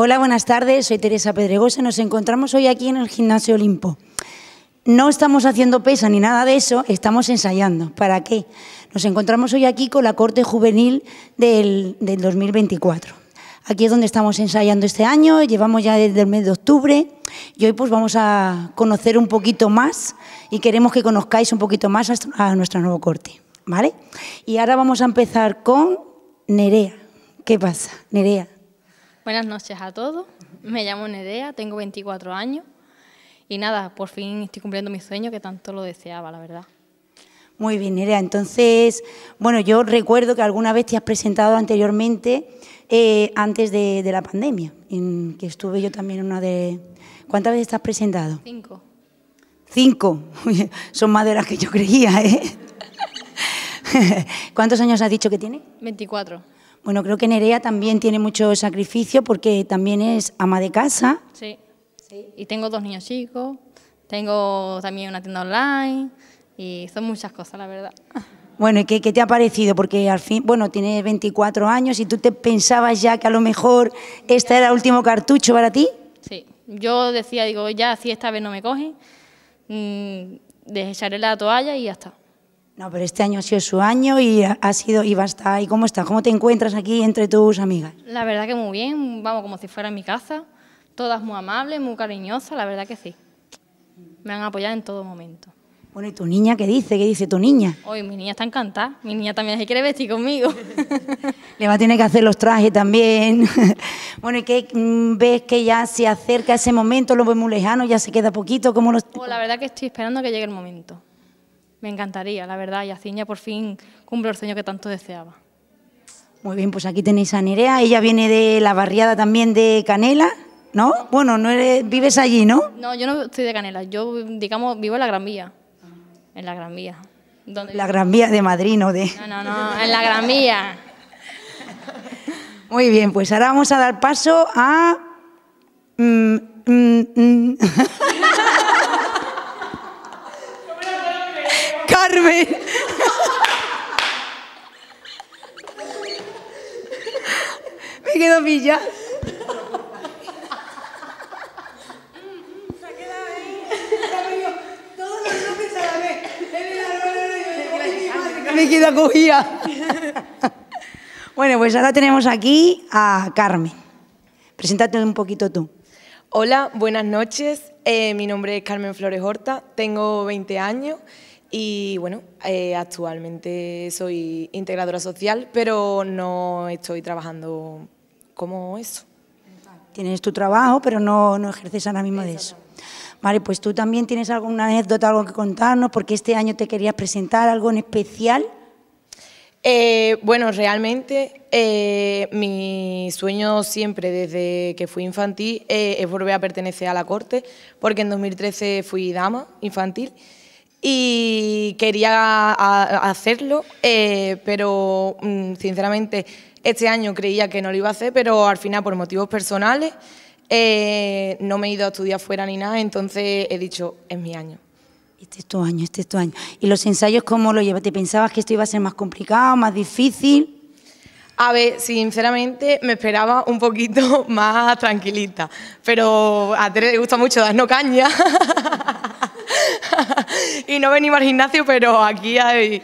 Hola, buenas tardes. Soy Teresa Pedregosa. Nos encontramos hoy aquí en el Gimnasio Olimpo. No estamos haciendo pesa ni nada de eso, estamos ensayando. ¿Para qué? Nos encontramos hoy aquí con la Corte Juvenil del, 2024. Aquí es donde estamos ensayando este año, llevamos ya desde el mes de octubre y hoy pues vamos a conocer un poquito más y queremos que conozcáis un poquito más a nuestra nueva corte, ¿vale? Y ahora vamos a empezar con Nerea. ¿Qué pasa, Nerea? Buenas noches a todos. Me llamo Nerea, tengo 24 años y nada, por fin estoy cumpliendo mi sueño que tanto lo deseaba, la verdad. Muy bien, Nerea. Entonces, bueno, yo recuerdo que alguna vez te has presentado anteriormente, eh, antes de, la pandemia, en que estuve yo también una de... ¿Cuántas veces te has presentado? Cinco. Cinco. Son más de las que yo creía, ¿eh? ¿Cuántos años has dicho que tiene? 24. Bueno, creo que Nerea también tiene mucho sacrificio porque también es ama de casa. Sí, sí. y tengo dos niños chicos, tengo también una tienda online y son muchas cosas, la verdad. Bueno, ¿y qué, te ha parecido? Porque al fin, bueno, tienes 24 años y tú te pensabas ya que a lo mejor este era el último cartucho para ti. Sí, yo decía, digo, ya si esta vez no me cogen, mmm, desecharé la toalla y ya está. No, pero este año ha sido su año y ha sido y va a estar. ¿Y cómo está? ¿Cómo te encuentras aquí entre tus amigas? La verdad que muy bien, vamos como si fuera en mi casa. Todas muy amables, muy cariñosas, la verdad que sí. Me han apoyado en todo momento. Bueno, ¿y tu niña qué dice? ¿Qué dice tu niña? Hoy mi niña está encantada. Mi niña también se quiere vestir conmigo. Le va a tener que hacer los trajes también. bueno, ¿y qué mm, ves que ya se acerca ese momento? ¿Lo ve muy lejano? ¿Ya se queda poquito? ¿Cómo pues la verdad que estoy esperando que llegue el momento. Me encantaría, la verdad, y ya por fin cumple el sueño que tanto deseaba. Muy bien, pues aquí tenéis a Nerea, ella viene de la barriada también de Canela, ¿no? Bueno, no eres, vives allí, ¿no? No, yo no estoy de Canela, yo, digamos, vivo en la Gran Vía, en la Gran Vía. Donde la Gran Vía de Madrid, ¿no? De... No, no, no, en la Gran Vía. Muy bien, pues ahora vamos a dar paso a Villa. Me bueno, pues ahora tenemos aquí a Carmen. Preséntate un poquito tú. Hola, buenas noches. Eh, mi nombre es Carmen Flores Horta, tengo 20 años y bueno, eh, actualmente soy integradora social, pero no estoy trabajando como eso. Tienes tu trabajo, pero no, no ejerces ahora mismo de eso. Vale, pues tú también tienes alguna anécdota, algo que contarnos, porque este año te querías presentar algo en especial. Eh, bueno, realmente eh, mi sueño siempre desde que fui infantil eh, es volver a pertenecer a la corte, porque en 2013 fui dama infantil y quería hacerlo, eh, pero mm, sinceramente este año creía que no lo iba a hacer, pero al final por motivos personales eh, no me he ido a estudiar fuera ni nada, entonces he dicho, es mi año. Este es tu año, este es tu año. ¿Y los ensayos cómo lo llevas? ¿Te pensabas que esto iba a ser más complicado, más difícil? A ver, sinceramente me esperaba un poquito más tranquilita, pero a Tere le gusta mucho no caña. y no venimos al gimnasio, pero aquí hay...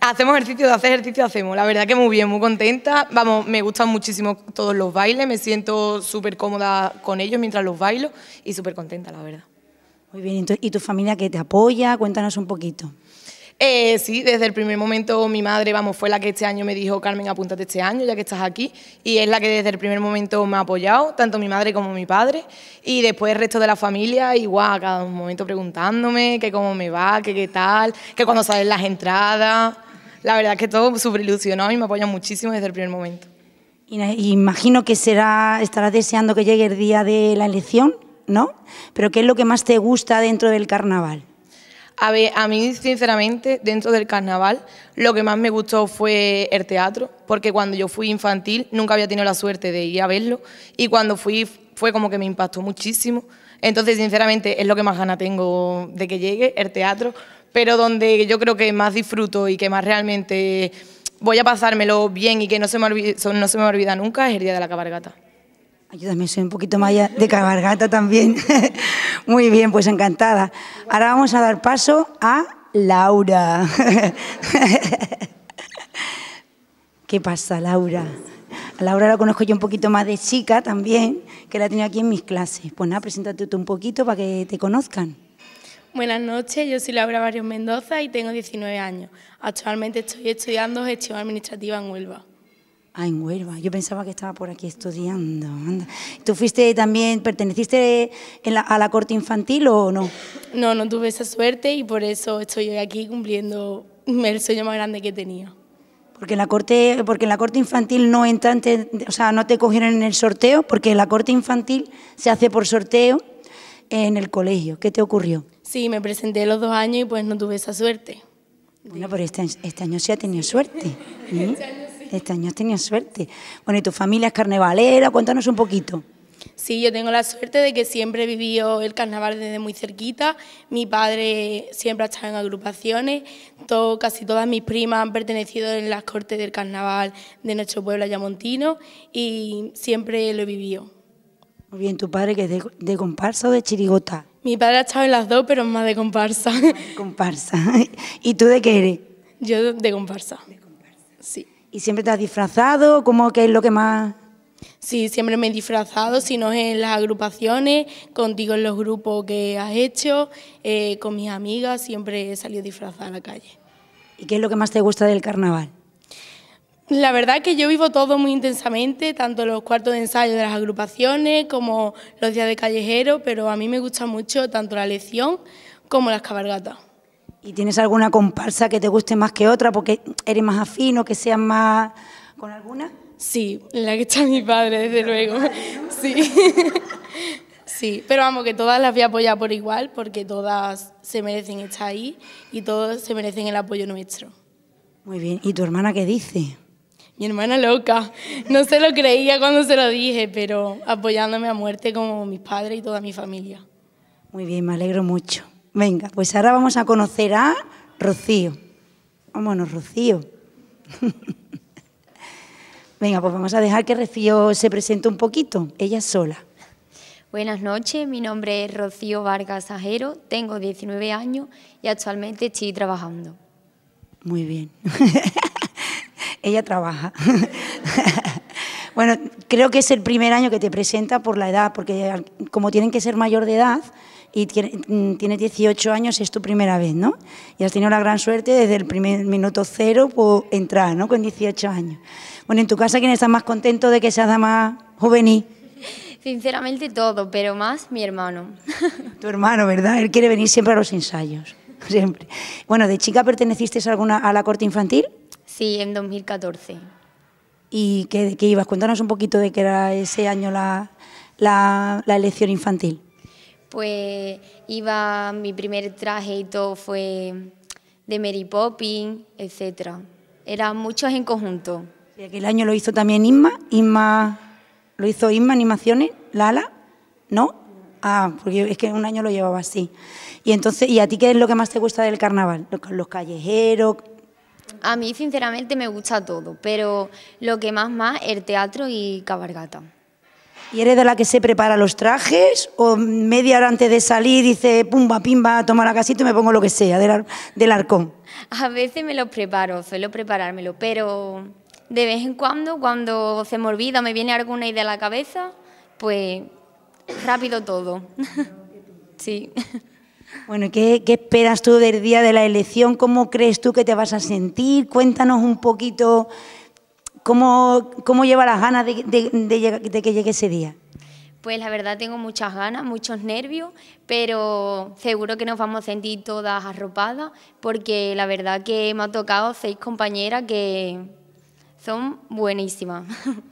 Hacemos ejercicio, de ejercicio hacemos. La verdad que muy bien, muy contenta. Vamos, me gustan muchísimo todos los bailes, me siento súper cómoda con ellos mientras los bailo y súper contenta, la verdad. Muy bien, ¿y tu familia que te apoya? Cuéntanos un poquito. Eh, sí, desde el primer momento mi madre, vamos, fue la que este año me dijo, Carmen, apúntate este año, ya que estás aquí, y es la que desde el primer momento me ha apoyado, tanto mi madre como mi padre, y después el resto de la familia, igual, a cada momento preguntándome qué cómo me va, que qué tal, que cuando salen las entradas, la verdad que todo súper ilusionado y me apoya muchísimo desde el primer momento. Imagino que será, estarás deseando que llegue el día de la elección, ¿no? Pero ¿qué es lo que más te gusta dentro del carnaval? A mí sinceramente dentro del carnaval lo que más me gustó fue el teatro, porque cuando yo fui infantil nunca había tenido la suerte de ir a verlo y cuando fui fue como que me impactó muchísimo. Entonces sinceramente es lo que más gana tengo de que llegue el teatro, pero donde yo creo que más disfruto y que más realmente voy a pasármelo bien y que no se me olvida, nunca es el día de la cabargata también soy un poquito más de cabalgata también. Muy bien, pues encantada. Ahora vamos a dar paso a Laura. ¿Qué pasa, Laura? A Laura la conozco yo un poquito más de chica también, que la he tenido aquí en mis clases. Pues nada, preséntate tú un poquito para que te conozcan. Buenas noches, yo soy Laura Barrios Mendoza y tengo 19 años. Actualmente estoy estudiando gestión administrativa en Huelva. Ah, en Huelva. Yo pensaba que estaba por aquí estudiando. ¿Tú fuiste también, perteneciste a la corte infantil o no? No, no tuve esa suerte y por eso estoy hoy aquí cumpliendo el sueño más grande que tenía. Porque en la corte, porque en la corte infantil no entrante o sea, no te cogieron en el sorteo, porque la corte infantil se hace por sorteo en el colegio. ¿Qué te ocurrió? Sí, me presenté los dos años y pues no tuve esa suerte. Bueno, pero este, este año sí ha tenido suerte. Este este año has tenido suerte. Bueno, ¿y tu familia es carnavalera? Cuéntanos un poquito. Sí, yo tengo la suerte de que siempre he vivido el carnaval desde muy cerquita. Mi padre siempre ha estado en agrupaciones. Todo, casi todas mis primas han pertenecido en las cortes del carnaval de nuestro pueblo Ayamontino y siempre lo he vivido. Muy bien, ¿tu padre que es de, comparsa o de chirigota? Mi padre ha estado en las dos, pero es más de comparsa. Comparsa. ¿Y tú de qué eres? Yo de comparsa. De comparsa. Sí. ¿Y siempre te has disfrazado? ¿Cómo que es lo que más...? Sí, siempre me he disfrazado, si no es en las agrupaciones, contigo en los grupos que has hecho, eh, con mis amigas, siempre he salido disfrazada a la calle. ¿Y qué es lo que más te gusta del carnaval? La verdad es que yo vivo todo muy intensamente, tanto los cuartos de ensayo de las agrupaciones como los días de callejero, pero a mí me gusta mucho tanto la lección como las cabalgatas. ¿Y tienes alguna comparsa que te guste más que otra porque eres más afín o que seas más con alguna? Sí, la que está mi padre, desde luego. Sí. Sí, pero vamos, que todas las voy a apoyar por igual porque todas se merecen estar ahí y todos se merecen el apoyo nuestro. Muy bien, ¿y tu hermana qué dice? Mi hermana loca, no se lo creía cuando se lo dije, pero apoyándome a muerte como mis padres y toda mi familia. Muy bien, me alegro mucho. Venga, pues ahora vamos a conocer a Rocío. Vámonos, Rocío. Venga, pues vamos a dejar que Rocío se presente un poquito, ella sola. Buenas noches, mi nombre es Rocío Vargas Ajero, tengo 19 años y actualmente estoy trabajando. Muy bien. ella trabaja. bueno, creo que es el primer año que te presenta por la edad, porque como tienen que ser mayor de edad, y tiene 18 mm, años y es tu primera vez, ¿no? Y has tenido la gran suerte desde el primer minuto cero por entrar, ¿no? Con 18 años. Bueno, ¿en tu casa quién está más contento de que seas dama juvenil? Sinceramente todo, pero más mi hermano. Tu hermano, ¿verdad? Él quiere venir siempre a los ensayos, siempre. Bueno, ¿de chica perteneciste a, alguna, a la corte infantil? Sí, en 2014. ¿Y qué, ibas? Cuéntanos un poquito de qué era ese año la elección infantil pues iba, mi primer traje y todo fue de Mary Poppins, etc. Eran muchos en conjunto. Y aquel año lo hizo también Inma, Inma, lo hizo Inma Animaciones, Lala, ¿no? Ah, porque es que un año lo llevaba así. Y entonces, ¿y a ti qué es lo que más te gusta del carnaval? Los, los callejeros. A mí, sinceramente, me gusta todo, pero lo que más más, el teatro y cabargata. ¿Y eres de la que se prepara los trajes? ¿O media hora antes de salir dice, pumba, pimba, toma la casita y me pongo lo que sea del, arcón? A veces me los preparo, suelo preparármelo, pero de vez en cuando, cuando se me olvida me viene alguna idea a la cabeza, pues rápido todo. sí. Bueno, ¿qué, esperas tú del día de la elección? ¿Cómo crees tú que te vas a sentir? Cuéntanos un poquito ¿Cómo, cómo lleva las ganas de, que llegue ese día? Pues la verdad tengo muchas ganas, muchos nervios, pero seguro que nos vamos a sentir todas arropadas, porque la verdad que me ha tocado seis compañeras que son buenísimas.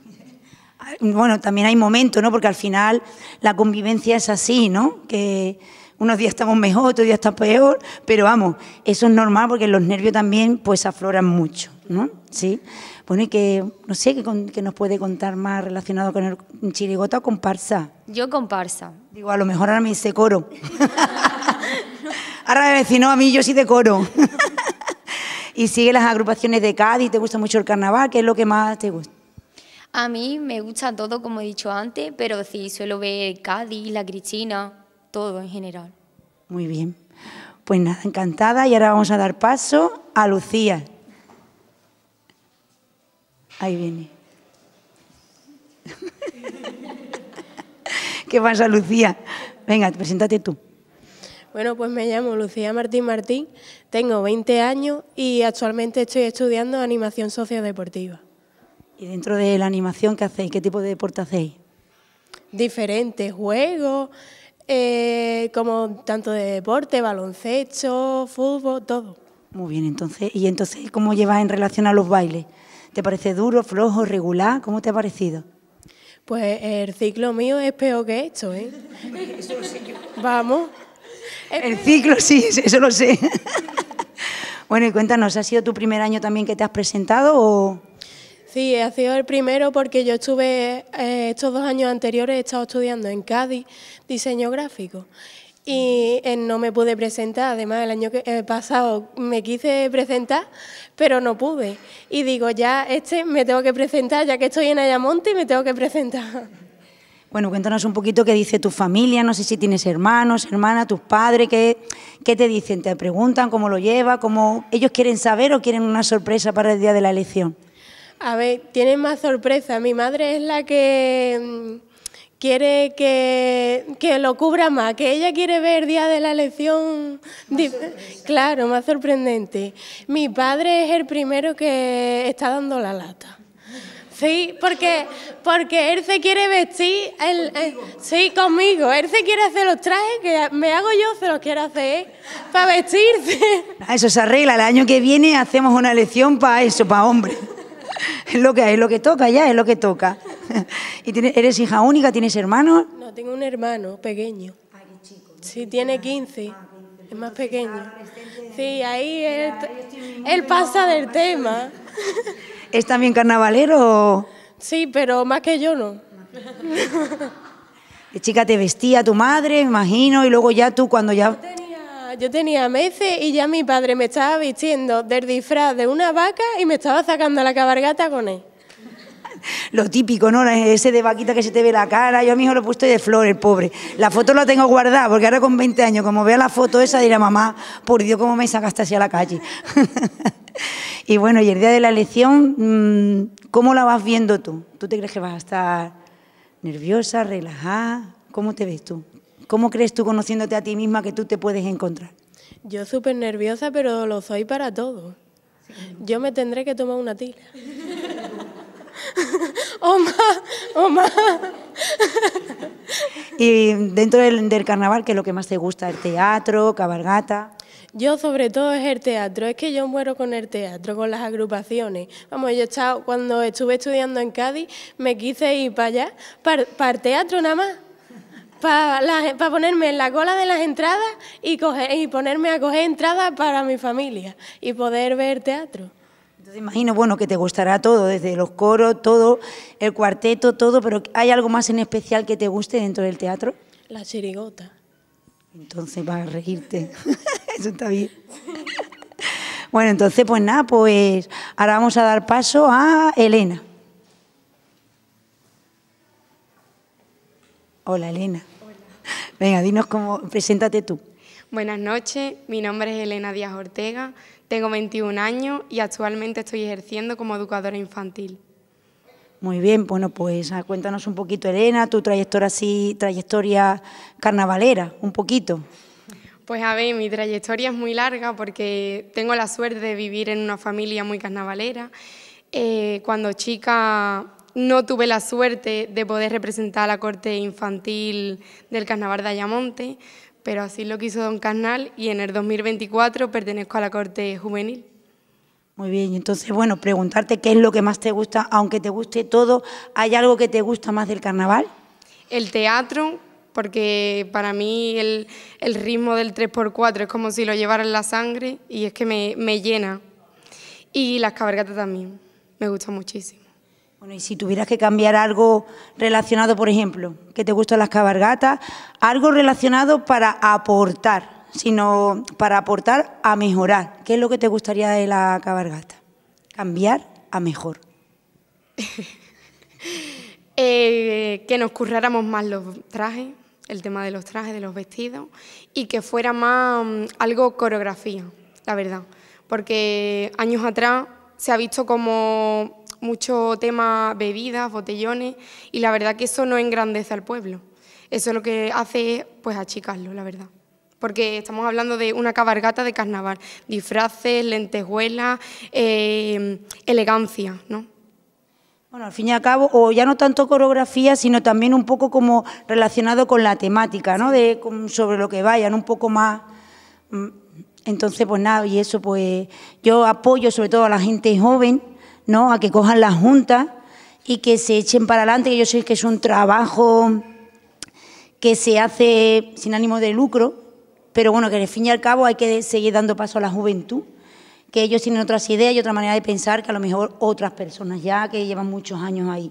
Bueno, también hay momentos, ¿no? Porque al final la convivencia es así, ¿no? Que unos días estamos mejor, otros días estamos peor, pero vamos, eso es normal porque los nervios también pues afloran mucho, ¿no? Sí. Bueno, y que, no sé, ¿qué nos puede contar más relacionado con el chirigota o comparsa. Yo comparsa. Digo, a lo mejor ahora me dice coro. ahora me vecino a mí, yo sí de coro. y sigue las agrupaciones de Cádiz, te gusta mucho el carnaval, ¿qué es lo que más te gusta? A mí me gusta todo, como he dicho antes, pero sí, suelo ver Cádiz, La Cristina, todo en general. Muy bien. Pues nada, encantada. Y ahora vamos a dar paso a Lucía. Ahí viene. ¿Qué pasa, Lucía? Venga, preséntate tú. Bueno, pues me llamo Lucía Martín Martín, tengo 20 años y actualmente estoy estudiando animación sociodeportiva. ¿Y dentro de la animación qué hacéis? ¿Qué tipo de deporte hacéis? Diferentes juegos, eh, como tanto de deporte, baloncesto, fútbol, todo. Muy bien, entonces, ¿y entonces cómo llevas en relación a los bailes? ¿Te parece duro, flojo, regular? ¿Cómo te ha parecido? Pues el ciclo mío es peor que esto, ¿eh? Eso lo sé Vamos. El ciclo sí, eso lo sé. bueno, y cuéntanos, ¿ha sido tu primer año también que te has presentado o...? Sí, ha sido el primero porque yo estuve eh, estos dos años anteriores, he estado estudiando en Cádiz diseño gráfico y eh, no me pude presentar. Además, el año que, eh, pasado me quise presentar, pero no pude. Y digo, ya este me tengo que presentar, ya que estoy en Ayamonte, me tengo que presentar. Bueno, cuéntanos un poquito qué dice tu familia, no sé si tienes hermanos, hermanas, tus padres, qué, qué te dicen, te preguntan cómo lo lleva, cómo ellos quieren saber o quieren una sorpresa para el día de la elección. A ver, tiene más sorpresa. Mi madre es la que mm, quiere que, lo cubra más, que ella quiere ver día de la lección. claro, más sorprendente. Mi padre es el primero que está dando la lata. Sí, porque, porque él se quiere vestir, sí, conmigo, él se quiere hacer los trajes que me hago yo, se los quiero hacer, para vestirse. Ah, eso se arregla, el año que viene hacemos una lección para eso, para hombres es lo que es lo que toca ya, es lo que toca. ¿Y eres hija única? ¿Tienes hermanos? No, tengo un hermano pequeño. Ah, sí, tiene 15. Ah, ah, es más pequeño. Sí, ahí él, pasa del tema. ¿Es también carnavalero? Sí, pero más que yo no. chica te vestía tu madre, me imagino, y luego ya tú cuando ya yo tenía meses y ya mi padre me estaba vistiendo del disfraz de una vaca y me estaba sacando la cabargata con él. Lo típico, ¿no? Ese de vaquita que se te ve la cara. Yo a mi hijo lo he puesto de flor, el pobre. La foto la tengo guardada, porque ahora con 20 años, como vea la foto esa, dirá, mamá, por Dios, ¿cómo me sacaste así a la calle? y bueno, y el día de la elección, mm, ¿cómo la vas viendo tú? ¿Tú te crees que vas a estar nerviosa, relajada? ¿Cómo te ves tú? ¿Cómo crees tú, conociéndote a ti misma, que tú te puedes encontrar? Yo súper nerviosa, pero lo soy para todo. Yo me tendré que tomar una tila. ¡Oh, más! ¡Oh, más! y dentro del, carnaval, ¿qué es lo que más te gusta? ¿El teatro, cabalgata? Yo sobre todo es el teatro, es que yo muero con el teatro, con las agrupaciones. Vamos, yo cuando estuve estudiando en Cádiz, me quise ir para allá, para, para el teatro nada más para pa ponerme en la cola de las entradas y, coger, y ponerme a coger entradas para mi familia y poder ver teatro. Entonces imagino, bueno, que te gustará todo, desde los coros, todo, el cuarteto, todo, pero ¿hay algo más en especial que te guste dentro del teatro? La chirigota. Entonces va a reírte. Eso está bien. bueno, entonces pues nada, pues ahora vamos a dar paso a Elena. Hola, Elena. Venga, dinos cómo, preséntate tú. Buenas noches, mi nombre es Elena Díaz Ortega, tengo 21 años y actualmente estoy ejerciendo como educadora infantil. Muy bien, bueno, pues ah, cuéntanos un poquito, Elena, tu trayectoria así, trayectoria carnavalera, un poquito. Pues a ver, mi trayectoria es muy larga porque tengo la suerte de vivir en una familia muy carnavalera. Eh, cuando chica no tuve la suerte de poder representar a la corte infantil del Carnaval de Ayamonte, pero así lo quiso Don Carnal y en el 2024 pertenezco a la corte juvenil. Muy bien, entonces, bueno, preguntarte qué es lo que más te gusta, aunque te guste todo, ¿hay algo que te gusta más del carnaval? El teatro, porque para mí el, ritmo del 3x4 es como si lo llevara la sangre y es que me, llena. Y las cabargatas también, me gusta muchísimo. Bueno, y si tuvieras que cambiar algo relacionado, por ejemplo, que te gustan las cabargatas, algo relacionado para aportar, sino para aportar a mejorar. ¿Qué es lo que te gustaría de la cabargata? Cambiar a mejor. Eh, que nos curráramos más los trajes, el tema de los trajes, de los vestidos, y que fuera más mm, algo coreografía, la verdad. Porque años atrás se ha visto como mucho tema bebidas, botellones, y la verdad que eso no engrandece al pueblo. Eso lo que hace es pues achicarlo, la verdad. Porque estamos hablando de una cabargata de carnaval, disfraces, lentejuelas, eh, elegancia, ¿no? Bueno, al fin y al cabo, o ya no tanto coreografía, sino también un poco como relacionado con la temática, ¿no? De, sobre lo que vayan, un poco más. Mm, entonces, pues nada, y eso, pues yo apoyo sobre todo a la gente joven ¿no? A que cojan la junta y que se echen para adelante, que yo sé que es un trabajo que se hace sin ánimo de lucro, pero bueno, que al fin y al cabo hay que seguir dando paso a la juventud, que ellos tienen otras ideas y otra manera de pensar que a lo mejor otras personas ya que llevan muchos años ahí.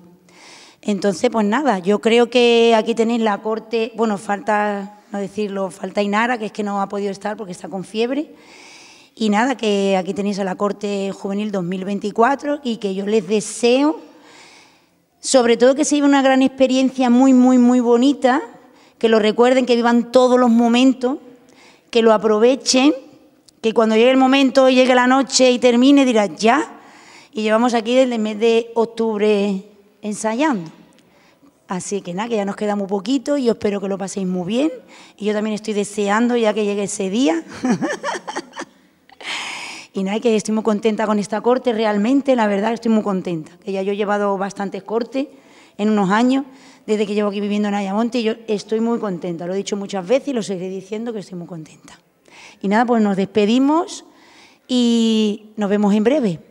Entonces, pues nada, yo creo que aquí tenéis la corte, bueno, falta, no decirlo, falta Inara, que es que no ha podido estar porque está con fiebre. Y nada, que aquí tenéis a la Corte Juvenil 2024 y que yo les deseo, sobre todo que se lleve una gran experiencia muy, muy, muy bonita, que lo recuerden, que vivan todos los momentos, que lo aprovechen, que cuando llegue el momento, llegue la noche y termine, dirás ya. Y llevamos aquí desde el mes de octubre ensayando. Así que nada, que ya nos queda muy poquito y espero que lo paséis muy bien. Y yo también estoy deseando ya que llegue ese día. Y nada, que estoy muy contenta con esta corte, realmente, la verdad, estoy muy contenta. Que ya yo he llevado bastantes cortes en unos años, desde que llevo aquí viviendo en Ayamonte, y yo estoy muy contenta. Lo he dicho muchas veces y lo seguiré diciendo que estoy muy contenta. Y nada, pues nos despedimos y nos vemos en breve.